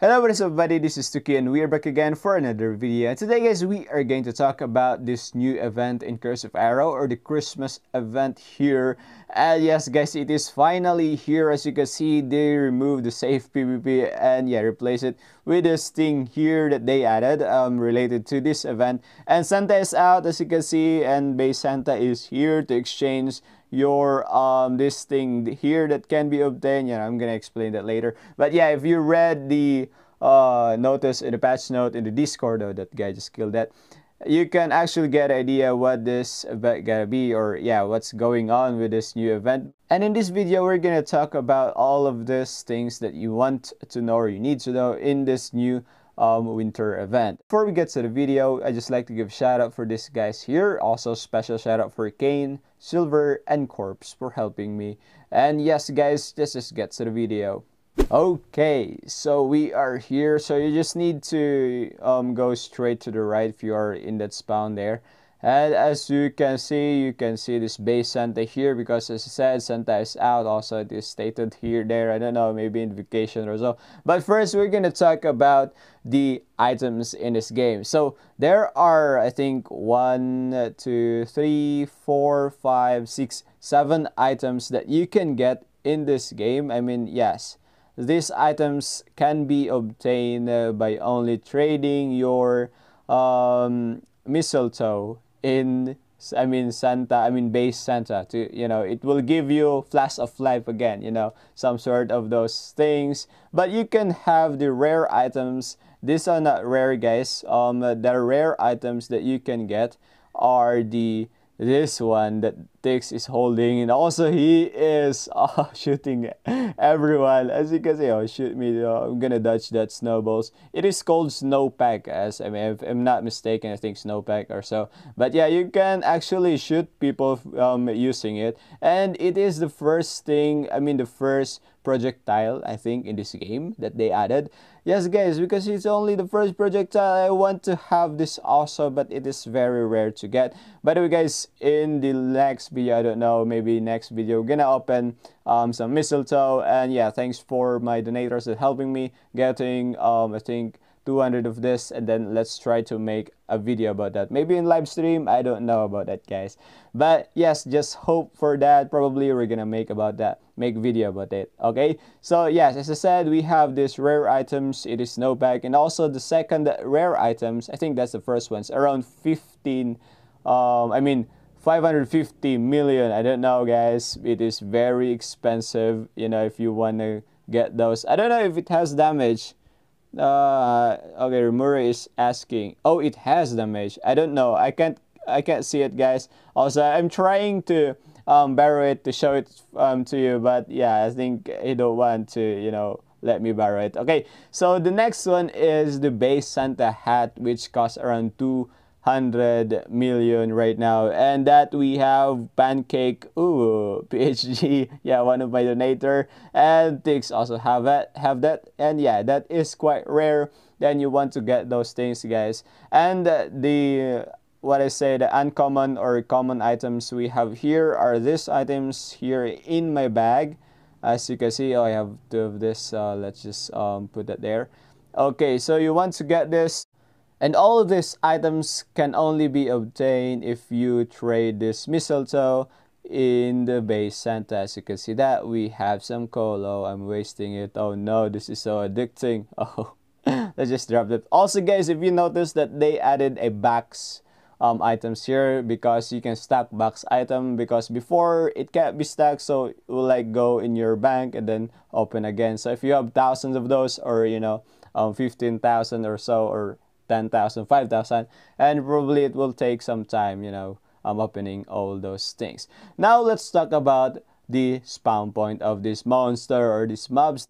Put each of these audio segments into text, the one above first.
Hello what is up buddy this is Tuki and we are back again for another video today guys we are going to talk about this new event in Curse of Arrow or the Christmas event here and yes guys it is finally here as you can see they removed the safe PvP and yeah replace it with this thing here that they added um, related to this event and Santa is out as you can see and base Santa is here to exchange your um, this thing here that can be obtained. Yeah, I'm gonna explain that later. But yeah, if you read the uh, notice in the patch note in the Discord, though that guy just killed that. You can actually get idea what this event gonna be or yeah, what's going on with this new event. And in this video, we're gonna talk about all of these things that you want to know or you need to know in this new um, winter event. Before we get to the video, I just like to give shout out for these guys here. Also special shout out for Kane, Silver, and Corpse for helping me. And yes guys, let's just get to the video. Okay, so we are here. So you just need to um, go straight to the right if you are in that spawn there. And as you can see, you can see this base Santa here because as I said, Santa is out. Also, it is stated here, there. I don't know, maybe in vacation or so. But first, we're going to talk about the items in this game. So there are, I think, one, two, three, four, five, six, seven items that you can get in this game. I mean, yes, these items can be obtained uh, by only trading your um, mistletoe in I mean Santa, I mean base Santa to you know it will give you flash of life again, you know, some sort of those things. But you can have the rare items. These are not rare guys. Um the rare items that you can get are the this one that takes is holding and also he is uh, shooting everyone as you can see oh shoot me oh, i'm gonna dodge that snowballs it is called snowpack as i mean if i'm not mistaken i think snowpack or so but yeah you can actually shoot people um, using it and it is the first thing i mean the first projectile i think in this game that they added yes guys because it's only the first projectile i want to have this also but it is very rare to get by the way guys in the next next video, I don't know, maybe next video we're gonna open um, some mistletoe. And yeah, thanks for my donators that helping me getting, um, I think, 200 of this and then let's try to make a video about that maybe in live stream i don't know about that guys but yes just hope for that probably we're gonna make about that make video about it okay so yes as i said we have this rare items it is snowpack and also the second rare items i think that's the first ones around 15 um i mean 550 million i don't know guys it is very expensive you know if you want to get those i don't know if it has damage uh okay Remura is asking oh it has damage i don't know i can't i can't see it guys also i'm trying to um borrow it to show it um to you but yeah i think he don't want to you know let me borrow it okay so the next one is the base santa hat which costs around two 100 million right now. And that we have Pancake Ooh, PhD, yeah, one of my donator. And Tix also have that, have that. And yeah, that is quite rare. Then you want to get those things, guys. And the what I say, the uncommon or common items we have here are these items here in my bag. As you can see, I have two of this. Uh, let's just um, put that there. Okay, so you want to get this and all of these items can only be obtained if you trade this mistletoe in the base Santa. As you can see that, we have some colo. I'm wasting it. Oh no, this is so addicting. Oh, let's just drop it. Also guys, if you notice that they added a box um, items here because you can stack box item because before it can't be stacked so it will like go in your bank and then open again so if you have thousands of those or you know um, 15,000 or so or 10,000, 5,000, and probably it will take some time, you know, um, opening all those things. Now let's talk about the spawn point of this monster or these mobs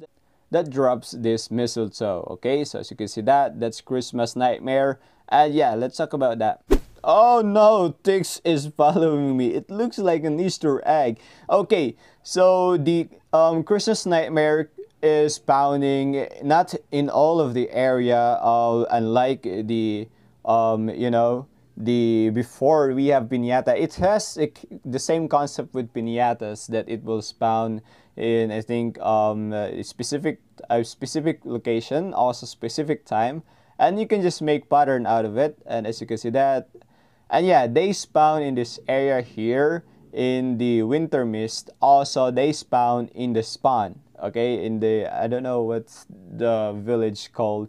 that drops this mistletoe. Okay, so as you can see that, that's Christmas Nightmare. And yeah, let's talk about that. Oh no, Tix is following me. It looks like an Easter egg. Okay, so the um, Christmas Nightmare is spawning not in all of the area of unlike the um, you know the before we have pinata it has a, the same concept with pinatas that it will spawn in i think um, a specific a specific location also specific time and you can just make pattern out of it and as you can see that and yeah they spawn in this area here in the winter mist also they spawn in the spawn okay in the i don't know what's the village called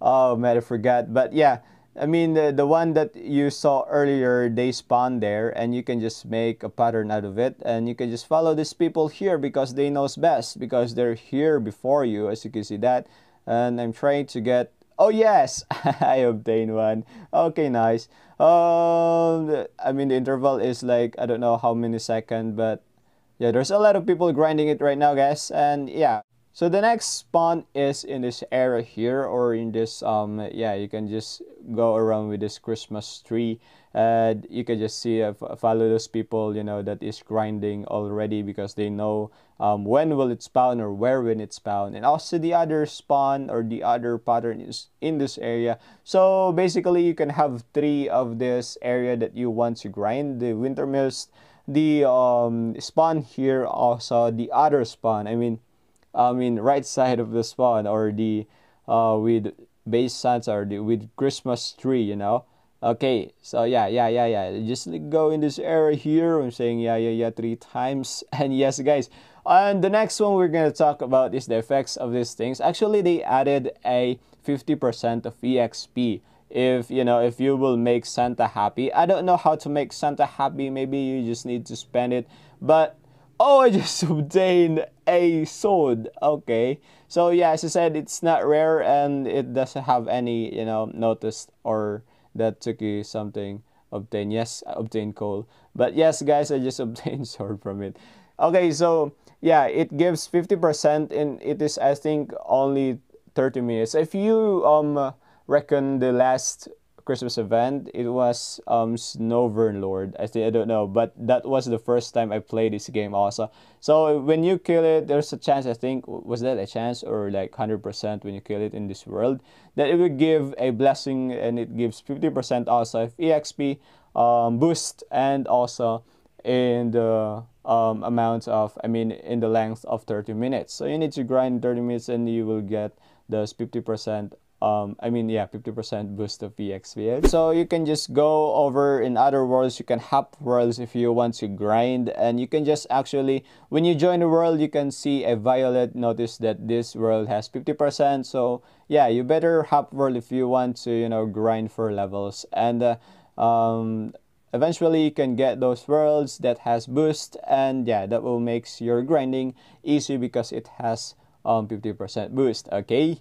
oh man i forgot but yeah i mean the, the one that you saw earlier they spawn there and you can just make a pattern out of it and you can just follow these people here because they knows best because they're here before you as you can see that and i'm trying to get oh yes i obtained one okay nice um i mean the interval is like i don't know how many second but yeah, there's a lot of people grinding it right now, guys. And yeah, so the next spawn is in this area here or in this, um, yeah, you can just go around with this Christmas tree. And you can just see, uh, follow those people, you know, that is grinding already because they know um, when will it spawn or where will it spawn. And also the other spawn or the other pattern is in this area. So basically you can have three of this area that you want to grind, the winter mist, the um, spawn here also the other spawn I mean I mean right side of the spawn or the uh, with base Santa or the with Christmas tree you know okay so yeah yeah yeah yeah just go in this area here I'm saying yeah yeah yeah three times and yes guys and the next one we're gonna talk about is the effects of these things actually they added a 50% of EXP if you know if you will make santa happy i don't know how to make santa happy maybe you just need to spend it but oh i just obtained a sword okay so yeah as i said it's not rare and it doesn't have any you know noticed or that took you something obtain yes obtain coal but yes guys i just obtained sword from it okay so yeah it gives 50 percent and it is i think only 30 minutes if you um reckon the last Christmas event, it was um, Snowvern Lord. I think I don't know, but that was the first time I played this game also. So when you kill it, there's a chance. I think was that a chance or like hundred percent when you kill it in this world that it will give a blessing and it gives fifty percent also exp um, boost and also in the um, amount of I mean in the length of thirty minutes. So you need to grind thirty minutes and you will get those fifty percent um, I mean, yeah, 50% boost of VXVL. So you can just go over in other worlds, you can hop worlds if you want to grind, and you can just actually, when you join a world, you can see a violet, notice that this world has 50%, so yeah, you better hop world if you want to, you know, grind for levels, and uh, um, eventually you can get those worlds that has boost, and yeah, that will makes your grinding easy because it has um, 50% boost, okay?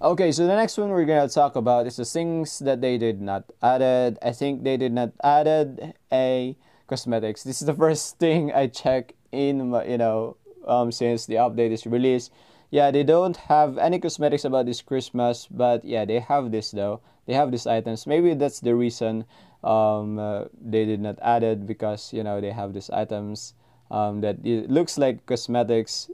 Okay, so the next one we're gonna talk about is the things that they did not added. I think they did not added a cosmetics. This is the first thing I check in, my, you know, um, since the update is released. Yeah, they don't have any cosmetics about this Christmas, but yeah, they have this though. They have these items. Maybe that's the reason um, uh, they did not add it because, you know, they have these items um, that it looks like cosmetics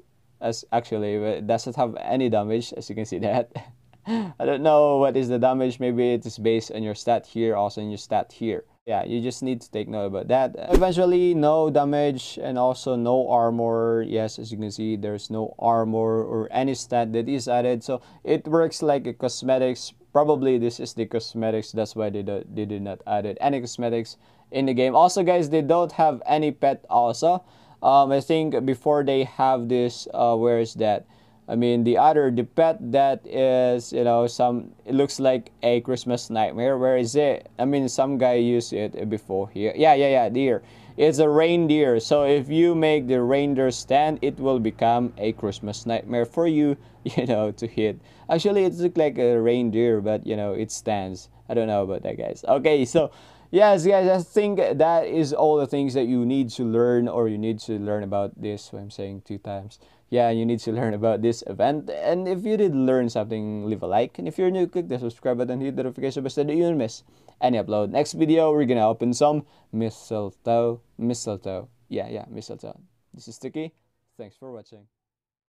as actually it doesn't have any damage as you can see that I don't know what is the damage maybe it is based on your stat here also in your stat here yeah you just need to take note about that eventually no damage and also no armor yes as you can see there's no armor or any stat that is added so it works like a cosmetics probably this is the cosmetics that's why they, do, they did not added any cosmetics in the game also guys they don't have any pet also um, I think before they have this, uh, where is that? I mean, the other, the pet that is, you know, some, it looks like a Christmas nightmare. Where is it? I mean, some guy used it before here. Yeah, yeah, yeah, deer. It's a reindeer. So if you make the reindeer stand, it will become a Christmas nightmare for you, you know, to hit. Actually, it looks like a reindeer, but, you know, it stands. I don't know about that, guys. Okay, so yes guys i think that is all the things that you need to learn or you need to learn about this i'm saying two times yeah you need to learn about this event and if you did learn something leave a like and if you're new click the subscribe button hit the notification bell so that you don't miss any upload next video we're gonna open some mistletoe mistletoe yeah yeah mistletoe this is sticky thanks for watching